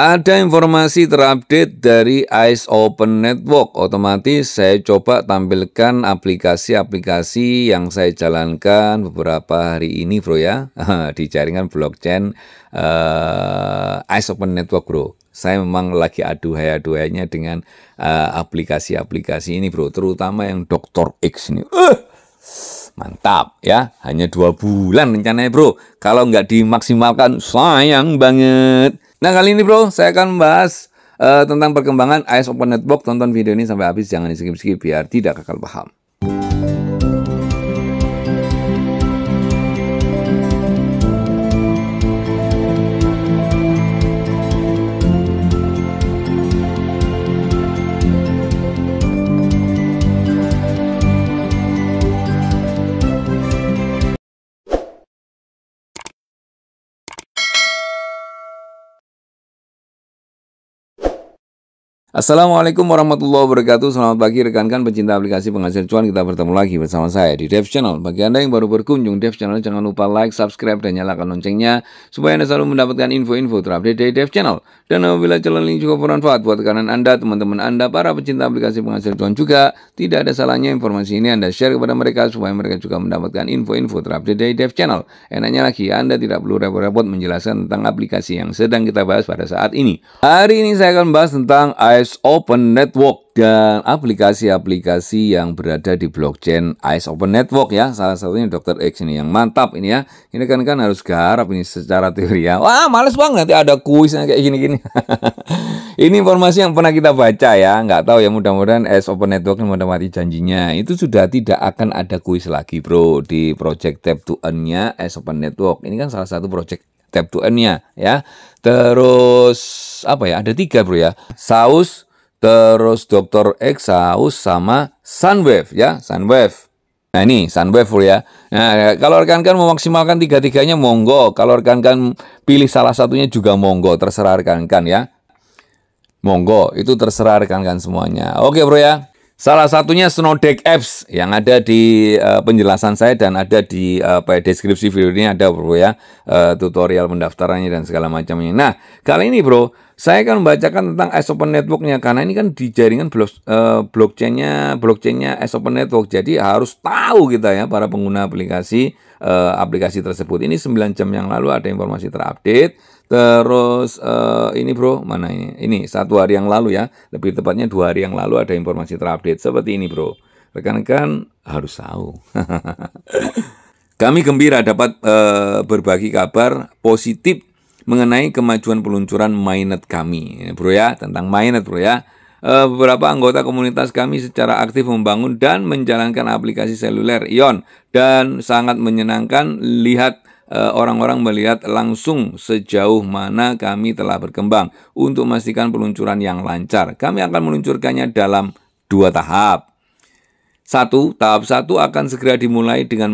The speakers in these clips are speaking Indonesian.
Ada informasi terupdate dari ICE Open Network. Otomatis saya coba tampilkan aplikasi-aplikasi yang saya jalankan beberapa hari ini, bro ya, di jaringan blockchain uh, ICE Open Network, bro. Saya memang lagi adu aduhainya dengan eh, aplikasi-aplikasi uh, ini, bro. Terutama yang Dr. X ini. Uh, mantap ya, hanya dua bulan rencananya, bro. Kalau nggak dimaksimalkan, sayang banget. Nah kali ini bro, saya akan membahas uh, tentang perkembangan AS Open Network. Tonton video ini sampai habis, jangan di skip-skip biar tidak kekal paham. Assalamualaikum warahmatullahi wabarakatuh Selamat pagi rekan-rekan pecinta aplikasi penghasil cuan Kita bertemu lagi bersama saya di Dev Channel Bagi Anda yang baru berkunjung Dev Channel Jangan lupa like, subscribe, dan nyalakan loncengnya Supaya Anda selalu mendapatkan info-info terupdate dari Dev Channel dan apabila jalan ini juga bermanfaat buat kanan Anda, teman-teman Anda, para pecinta aplikasi penghasil cuan juga, tidak ada salahnya informasi ini Anda share kepada mereka supaya mereka juga mendapatkan info-info terupdate dari Dev Channel. Enaknya lagi, Anda tidak perlu repot-repot menjelaskan tentang aplikasi yang sedang kita bahas pada saat ini. Hari ini saya akan membahas tentang Eyes Open Network dan aplikasi-aplikasi yang berada di blockchain ICE Open Network ya. Salah satunya Dr. X ini yang mantap ini ya. Ini kan kan harus garap ini secara teori ya. Wah, males banget nanti ya ada kuisnya kayak gini-gini. ini informasi yang pernah kita baca ya. Nggak tahu ya mudah-mudahan ICE Open Network ini mendapati janjinya. Itu sudah tidak akan ada kuis lagi bro di project tab to earn-nya ICE Open Network. Ini kan salah satu project tab to earn ya. Terus apa ya? Ada tiga bro ya. Saus Terus Dr. Exhaus sama Sunwave ya, Sunwave. Nah ini Sunwave ya. Nah kalau rekan-rekan memaksimalkan tiga-tiganya monggo. Kalau rekan-rekan pilih salah satunya juga monggo. Terserah rekan-rekan ya. Monggo itu terserah rekan-rekan semuanya. Oke bro ya. Salah satunya Snowdeck Apps yang ada di uh, penjelasan saya dan ada di uh, deskripsi video ini ada bro ya. Uh, tutorial pendaftarannya dan segala macamnya. Nah kali ini bro saya akan membacakan tentang S Open Networknya karena ini kan di jaringan blok, eh, blockchainnya blockchainnya S Open Network. Jadi harus tahu kita ya para pengguna aplikasi eh, aplikasi tersebut. Ini 9 jam yang lalu ada informasi terupdate. Terus eh, ini bro mana ini? Ini satu hari yang lalu ya. Lebih tepatnya dua hari yang lalu ada informasi terupdate seperti ini bro. Rekan-rekan harus tahu. Kami gembira dapat e, berbagi kabar positif mengenai kemajuan peluncuran mainet kami, bro ya, tentang mainet bro ya. Eh, beberapa anggota komunitas kami secara aktif membangun dan menjalankan aplikasi seluler Ion dan sangat menyenangkan lihat eh, orang-orang melihat langsung sejauh mana kami telah berkembang untuk memastikan peluncuran yang lancar. Kami akan meluncurkannya dalam dua tahap. Satu, tahap satu akan segera dimulai dengan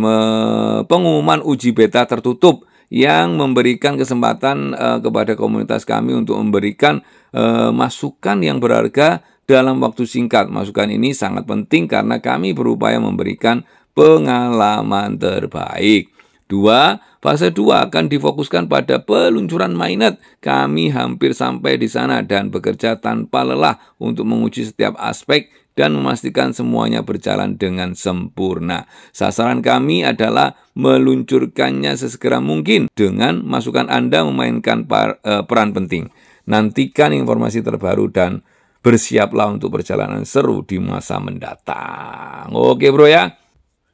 pengumuman uji beta tertutup yang memberikan kesempatan uh, kepada komunitas kami untuk memberikan uh, masukan yang berharga dalam waktu singkat. Masukan ini sangat penting karena kami berupaya memberikan pengalaman terbaik. Dua, fase dua akan difokuskan pada peluncuran mainnet. Kami hampir sampai di sana dan bekerja tanpa lelah untuk menguji setiap aspek dan memastikan semuanya berjalan dengan sempurna. Sasaran kami adalah meluncurkannya sesegera mungkin dengan masukan Anda memainkan e, peran penting. Nantikan informasi terbaru dan bersiaplah untuk perjalanan seru di masa mendatang. Oke bro ya.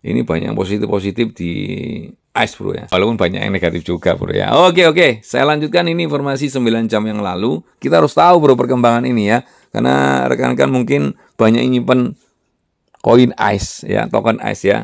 Ini banyak positif-positif di ice bro ya. Walaupun banyak yang negatif juga bro ya. Oke oke, saya lanjutkan ini informasi 9 jam yang lalu. Kita harus tahu bro perkembangan ini ya. Karena rekan-rekan mungkin banyak menyimpan koin ICE ya, token ICE ya.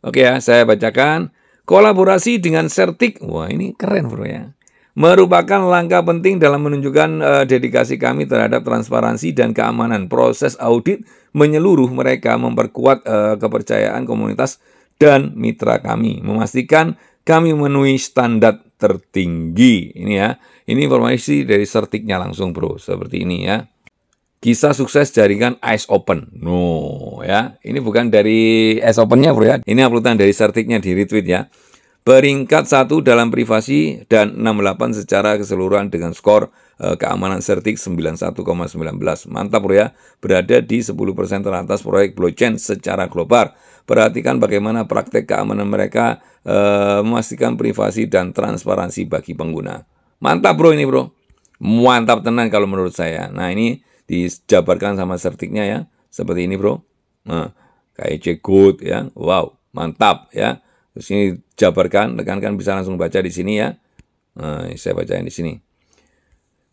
Oke ya, saya bacakan. Kolaborasi dengan Sertik. Wah, ini keren bro ya. Merupakan langkah penting dalam menunjukkan uh, dedikasi kami terhadap transparansi dan keamanan. Proses audit menyeluruh mereka memperkuat uh, kepercayaan komunitas dan mitra kami. Memastikan kami memenuhi standar tertinggi. Ini ya, ini informasi dari sertiknya langsung bro, seperti ini ya. Kisah sukses jaringan Ice Open. No, ya. Ini bukan dari Ice Open-nya, bro ya. Ini uploadan dari Sertiknya di retweet ya. Peringkat satu dalam privasi dan 68 secara keseluruhan dengan skor e, keamanan Sertik 91,19. Mantap, bro ya. Berada di 10% teratas proyek blockchain secara global. Perhatikan bagaimana praktek keamanan mereka e, memastikan privasi dan transparansi bagi pengguna. Mantap, bro ini, bro. Mantap tenang kalau menurut saya. Nah, ini dijabarkan sama sertiknya ya. Seperti ini bro. Nah, KEC good ya. Wow, mantap ya. Terus ini jabarkan, rekan-rekan bisa langsung baca di sini ya. Nah, saya bacain di sini.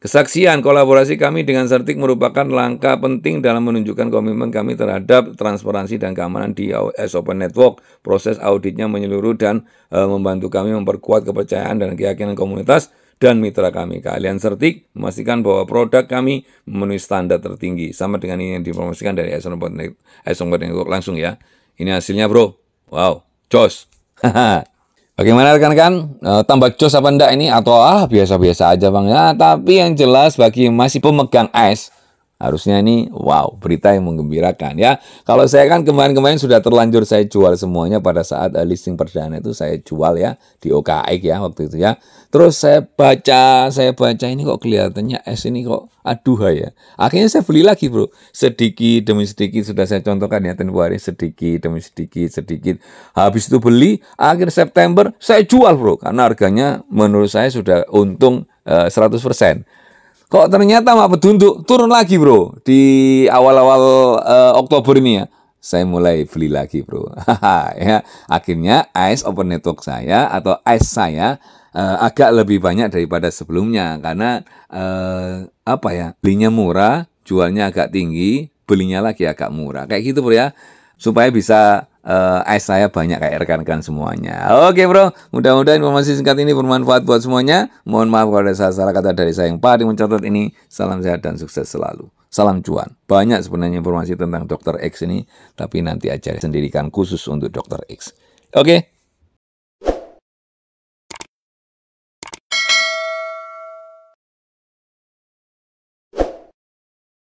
Kesaksian kolaborasi kami dengan Sertik merupakan langkah penting dalam menunjukkan komitmen kami terhadap transparansi dan keamanan di S Open Network. Proses auditnya menyeluruh dan e, membantu kami memperkuat kepercayaan dan keyakinan komunitas dan mitra kami. kalian Sertik memastikan bahwa produk kami memenuhi standar tertinggi. Sama dengan ini yang dipromosikan dari Action Network, Network langsung ya. Ini hasilnya bro. Wow, jos. Bagaimana rekan-rekan? Eh, tambah jos apa enggak ini? Atau ah biasa-biasa aja bang ya. Tapi yang jelas bagi masih pemegang AS, Harusnya ini wow, berita yang menggembirakan ya. Kalau saya kan kemarin-kemarin sudah terlanjur saya jual semuanya pada saat uh, listing perdana itu saya jual ya di OKX ya waktu itu ya. Terus saya baca, saya baca ini kok kelihatannya S ini kok aduhai ya. Akhirnya saya beli lagi, Bro. Sedikit demi sedikit sudah saya contohkan ya tempo hari sedikit demi sedikit sedikit. Habis itu beli akhir September saya jual, Bro, karena harganya menurut saya sudah untung uh, eh, 100%. Kok ternyata mak pedunduk turun lagi bro di awal-awal uh, Oktober ini ya. Saya mulai beli lagi bro. ya, akhirnya ice open network saya atau ice saya uh, agak lebih banyak daripada sebelumnya karena uh, apa ya belinya murah, jualnya agak tinggi, belinya lagi agak murah. Kayak gitu bro ya supaya bisa uh, eh, saya banyak kayak rekan-rekan semuanya. Oke bro, mudah-mudahan informasi singkat ini bermanfaat buat semuanya. Mohon maaf kalau ada salah-salah kata dari saya yang paling mencatat ini. Salam sehat dan sukses selalu. Salam cuan. Banyak sebenarnya informasi tentang Dr. X ini, tapi nanti aja sendirikan khusus untuk Dr. X. Oke,